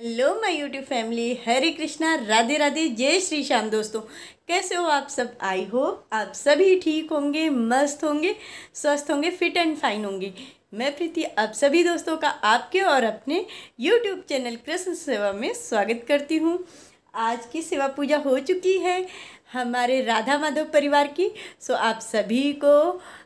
hello my YouTube family Hare Krishna Radhe Radhe जय श्री श्याम दोस्तों कैसे हो आप सब आई होप आप सभी ठीक होंगे मस्त होंगे स्वस्थ होंगे फिट एंड फाइन होंगे मैं प्रीति आप सभी दोस्तों का आपके और अपने यूट्यूब चैनल कृष्ण सेवा में स्वागत करती हूँ आज की सेवा पूजा हो चुकी है हमारे राधा माधव परिवार की सो आप सभी को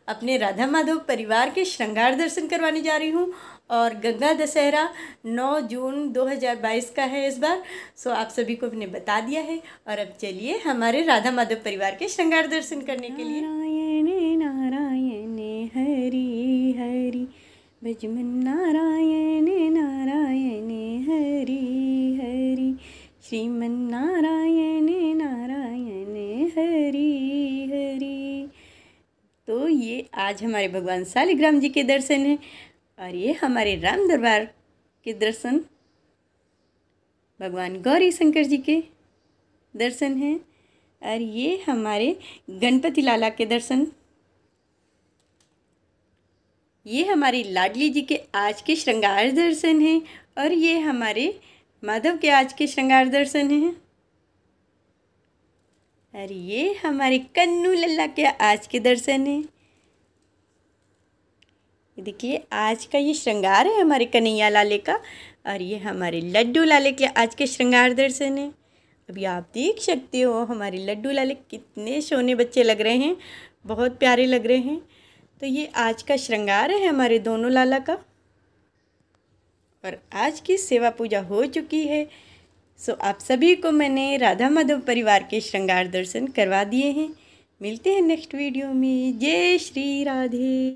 अपने राधा माधव परिवार के श्रृंगार दर्शन करवाने जा रही हूँ और गंगा दशहरा 9 जून 2022 का है इस बार सो आप सभी को हमने बता दिया है और अब चलिए हमारे राधा माधव परिवार के श्रृंगार दर्शन करने के लिए नारायण नारायण हरी हरी भजमन नारायण श्रीमन नारायण नारायण हरि हरि तो ये आज हमारे भगवान शालिग्राम जी के दर्शन हैं और ये हमारे राम दरबार के दर्शन भगवान गौरी शंकर जी के दर्शन हैं और ये हमारे गणपति लाला के दर्शन ये हमारी लाडली जी के आज के श्रृंगार दर्शन हैं और ये हमारे माधव के आज के श्रृंगार दर्शन हैं अरे ये हमारे कन्नू लल्ला के आज के दर्शन हैं देखिए आज का ये श्रृंगार है हमारे कन्हैया लाले का और ये हमारे लड्डू लाले के आज के श्रृंगार दर्शन है अभी आप देख सकते हो हमारे लड्डू लाले कितने सोने बच्चे लग रहे हैं बहुत प्यारे लग रहे हैं तो ये आज का श्रृंगार है हमारे दोनों लाला का और आज की सेवा पूजा हो चुकी है सो आप सभी को मैंने राधा माधव परिवार के श्रृंगार दर्शन करवा दिए हैं मिलते हैं नेक्स्ट वीडियो में जय श्री राधे